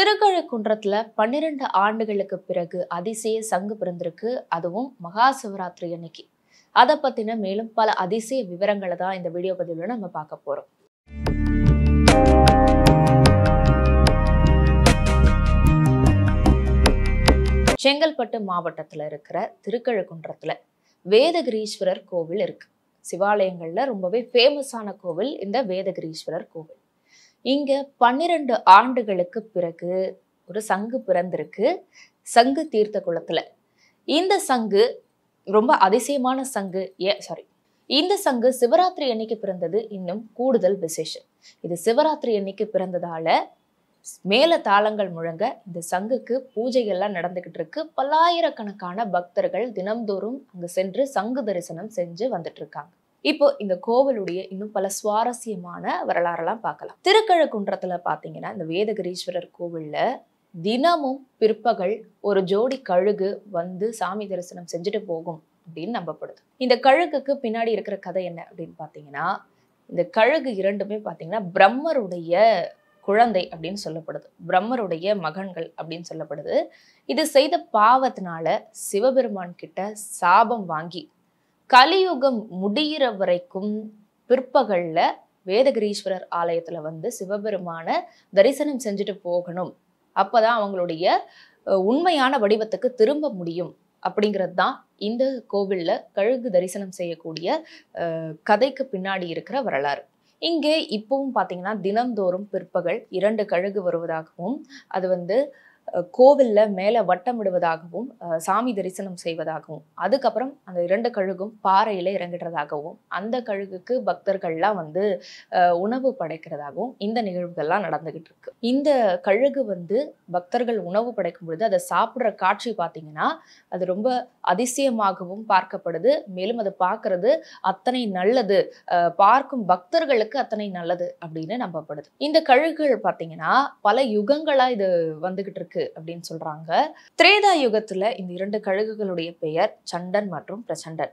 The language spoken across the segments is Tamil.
திருக்கழுக்குன்றத்துல பன்னிரண்டு ஆண்டுகளுக்கு பிறகு அதிசய சங்கு பிறந்திருக்கு அதுவும் மகா சிவராத்திரி அன்னைக்கு அதை பத்தின மேலும் பல அதிசய விவரங்களை தான் இந்த வீடியோ பதிவில் நம்ம பார்க்க போறோம் செங்கல்பட்டு மாவட்டத்தில் இருக்கிற திருக்கழுக்குன்றத்தில் வேதகிரீஸ்வரர் கோவில் இருக்கு சிவாலயங்களில் ரொம்பவே ஃபேமஸான கோவில் இந்த வேதகிரீஸ்வரர் கோவில் இங்க பன்னிரண்டு ஆண்டுகளுக்கு பிறகு ஒரு சங்கு பிறந்திருக்கு சங்கு தீர்த்த குளத்துல இந்த சங்கு ரொம்ப அதிசயமான சங்கு ஏ சாரி இந்த சங்கு சிவராத்திரி அன்னைக்கு பிறந்தது இன்னும் கூடுதல் விசேஷம் இது சிவராத்திரி அன்னைக்கு பிறந்ததால மேல தாளங்கள் முழங்க இந்த சங்குக்கு பூஜைகள்லாம் நடந்துகிட்டு இருக்கு பல்லாயிரக்கணக்கான பக்தர்கள் தினம்தோறும் அங்க சென்று சங்கு தரிசனம் செஞ்சு வந்துட்டு இருக்காங்க இப்போ இந்த கோவிலுடைய இன்னும் பல சுவாரஸ்யமான வரலாறெல்லாம் பார்க்கலாம் திருக்கழுக்குன்றத்துல பார்த்தீங்கன்னா இந்த வேதகிரீஸ்வரர் கோவில்ல தினமும் பிற்பகல் ஒரு ஜோடி கழுகு வந்து சாமி தரிசனம் செஞ்சுட்டு போகும் அப்படின்னு நம்பப்படுது இந்த கழுகுக்கு பின்னாடி இருக்கிற கதை என்ன அப்படின்னு பார்த்தீங்கன்னா இந்த கழுகு இரண்டுமே பார்த்தீங்கன்னா பிரம்மருடைய குழந்தை அப்படின்னு சொல்லப்படுது பிரம்மருடைய மகன்கள் அப்படின்னு சொல்லப்படுது இது செய்த பாவத்தினால சிவபெருமான் கிட்ட சாபம் வாங்கி கலியுகம் முடிகிற வரைக்கும் பிற்பகல்ல வேதகிரீஸ்வரர் ஆலயத்துல வந்து சிவபெருமான தரிசனம் செஞ்சுட்டு போகணும் அப்பதான் அவங்களுடைய உண்மையான வடிவத்துக்கு திரும்ப முடியும் அப்படிங்கிறது தான் இந்த கோவிலில் கழுகு தரிசனம் செய்யக்கூடிய கதைக்கு பின்னாடி இருக்கிற வரலாறு இங்கே இப்பவும் பார்த்தீங்கன்னா தினந்தோறும் பிற்பகல் இரண்டு கழுகு வருவதாகவும் அது வந்து கோவிலில் மேலே வட்டமிடுவதாகவும் சாமி தரிசனம் செய்வதாகவும் அதுக்கப்புறம் அந்த இரண்டு கழுகும் பாறையில் இறங்கிடுறதாகவும் அந்த கழுகுக்கு பக்தர்கள்லாம் வந்து உணவு படைக்கிறதாகவும் இந்த நிகழ்வுகள்லாம் நடந்துக்கிட்டு இருக்கு இந்த கழுகு வந்து பக்தர்கள் உணவு படைக்கும் பொழுது அதை சாப்பிட்ற காட்சி பார்த்தீங்கன்னா அது ரொம்ப அதிசயமாகவும் பார்க்கப்படுது மேலும் அதை பார்க்கறது அத்தனை நல்லது பார்க்கும் பக்தர்களுக்கு அத்தனை நல்லது அப்படின்னு நம்பப்படுது இந்த கழுகுகள் பார்த்தீங்கன்னா பல யுகங்களாக இது வந்துகிட்டு இருக்கு இருக்கு அப்படின்னு சொல்றாங்க திரேதா யுகத்துல இந்த இரண்டு கழுகுகளுடைய பெயர் சண்டன் மற்றும் பிரச்சண்டன்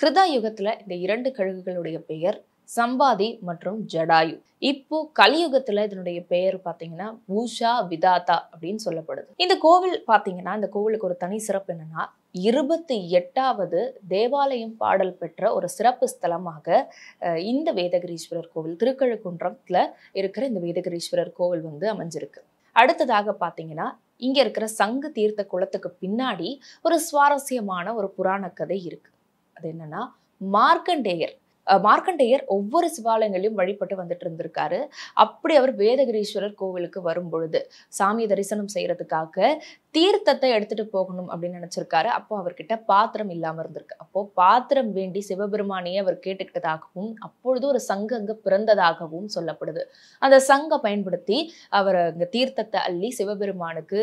கிருதா யுகத்துல இந்த இரண்டு கழுகுகளுடைய பெயர் சம்பாதி மற்றும் ஜடாயு இப்போ கலியுகத்துல இதனுடைய பெயர் பாத்தீங்கன்னா பூஷா விதாதா அப்படின்னு சொல்லப்படுது இந்த கோவில் பாத்தீங்கன்னா இந்த கோவிலுக்கு ஒரு தனி சிறப்பு என்னன்னா இருபத்தி எட்டாவது தேவாலயம் பாடல் பெற்ற ஒரு சிறப்பு ஸ்தலமாக இந்த வேதகிரீஸ்வரர் கோவில் திருக்கழுக்குன்றத்துல இருக்கிற இந்த வேதகிரீஸ்வரர் கோவில் வந்து அமைஞ்சிருக்கு அடுத்ததாக பார்த்தீங்கன்னா இங்கே இருக்கிற சங்கு தீர்த்த குளத்துக்கு பின்னாடி ஒரு சுவாரஸ்யமான ஒரு புராண கதை இருக்குது அது என்னென்னா மார்க்கண்டேயர் மார்க்கண்டேயர் ஒவ்வொரு சிவாலயங்களையும் வழிபட்டு வந்துட்டு இருந்திருக்காரு அப்படி அவர் வேதகிரீஸ்வரர் கோவிலுக்கு வரும் பொழுது சாமியை தரிசனம் செய்யறதுக்காக தீர்த்தத்தை எடுத்துட்டு போகணும் அப்படின்னு நினைச்சிருக்காரு அப்போ அவர்கிட்ட பாத்திரம் இல்லாம இருந்திருக்கு அப்போ பாத்திரம் வேண்டி சிவபெருமானியை அவர் கேட்டுக்கிட்டதாகவும் அப்பொழுது ஒரு சங்க அங்கே பிறந்ததாகவும் சொல்லப்படுது அந்த சங்கை பயன்படுத்தி அவர் அங்க தீர்த்தத்தை அள்ளி சிவபெருமானுக்கு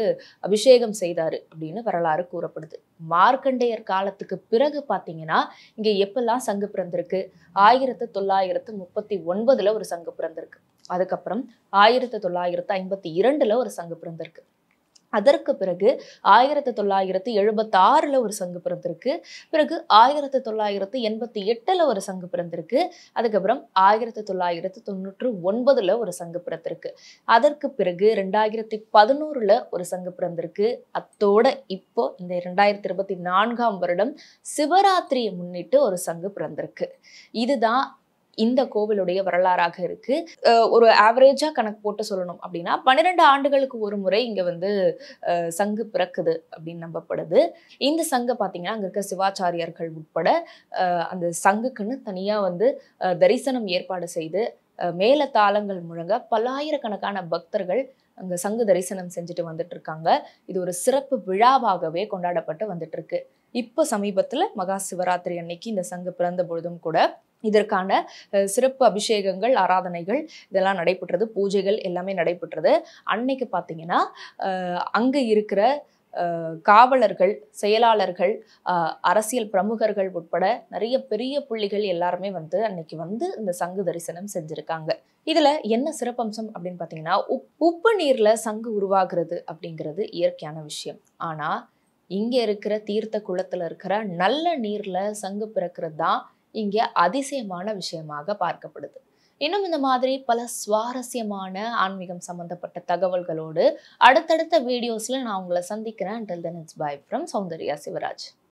அபிஷேகம் செய்தாரு அப்படின்னு வரலாறு கூறப்படுது மார்க்கண்டேயர் காலத்துக்கு பிறகு பார்த்தீங்கன்னா இங்கே எப்பெல்லாம் சங்கு பிறந்திருக்கு ஆயிரத்து தொள்ளாயிரத்து முப்பத்தி ஒன்பதில் ஒரு சங்கு பிறந்திருக்கு அதுக்கப்புறம் ஆயிரத்து தொள்ளாயிரத்து ஐம்பத்தி இரண்டில் ஒரு சங்கு பிறந்திருக்கு அதற்கு பிறகு ஆயிரத்தி தொள்ளாயிரத்தி எழுபத்தி ஆறில் ஒரு சங்கு பிறந்திருக்கு பிறகு ஆயிரத்தி தொள்ளாயிரத்தி எண்பத்தி எட்டில் ஒரு சங்கு பிறந்திருக்கு அதுக்கப்புறம் ஆயிரத்தி தொள்ளாயிரத்தி தொண்ணூற்று ஒன்பதில் ஒரு சங்கு பிறந்திருக்கு அதற்கு பிறகு ரெண்டாயிரத்தி பதினோரில் ஒரு சங்கு பிறந்திருக்கு அத்தோட இப்போ இந்த ரெண்டாயிரத்தி இருபத்தி நான்காம் வருடம் சிவராத்திரியை முன்னிட்டு ஒரு சங்கு பிறந்திருக்கு இதுதான் இந்த கோவிலுடைய வரலாறாக இருக்கு ஒரு ஆவரேஜா கணக்கு போட்டு சொல்லணும் அப்படின்னா பன்னிரெண்டு ஆண்டுகளுக்கு ஒரு முறை இங்க வந்து சங்கு பிறக்குது அப்படின்னு நம்பப்படுது இந்த சங்கு பாத்தீங்கன்னா அங்க இருக்க சிவாச்சாரியர்கள் உட்பட அந்த சங்குக்குன்னு தனியா வந்து தரிசனம் ஏற்பாடு செய்து மேல தாளங்கள் முழங்க பல்லாயிரக்கணக்கான பக்தர்கள் அங்கே சங்கு தரிசனம் செஞ்சுட்டு வந்துட்டு இருக்காங்க இது ஒரு சிறப்பு விழாவாகவே கொண்டாடப்பட்டு வந்துட்டு இருக்கு இப்போ சமீபத்தில் மகா சிவராத்திரி அன்னைக்கு இந்த சங்கு பிறந்த பொழுதும் கூட இதற்கான சிறப்பு அபிஷேகங்கள் ஆராதனைகள் இதெல்லாம் நடைபெற்றது பூஜைகள் எல்லாமே நடைபெற்றது அன்னைக்கு பார்த்தீங்கன்னா அங்கே இருக்கிற காவலர்கள் செயலாளர்கள் அரசியல் பிரமுகர்கள் உட்பட நிறைய பெரிய புள்ளிகள் எல்லாருமே வந்து அன்னைக்கு வந்து இந்த சங்கு தரிசனம் செஞ்சுருக்காங்க இதில் என்ன சிறப்பம்சம் அப்படின்னு பார்த்தீங்கன்னா உப் உப்பு நீரில் சங்கு உருவாகிறது அப்படிங்கிறது இயற்கையான விஷயம் ஆனால் இங்கே இருக்கிற தீர்த்த குளத்தில் இருக்கிற நல்ல நீரில் சங்கு பிறக்கிறது தான் இங்கே அதிசயமான விஷயமாக பார்க்கப்படுது இன்னும் இந்த மாதிரி பல சுவாரஸ்யமான ஆன்மீகம் சம்பந்தப்பட்ட தகவல்களோடு அடுத்தடுத்த வீடியோஸில் நான் உங்களை சந்திக்கிறேன் until it's bye from Soundarya Shivraj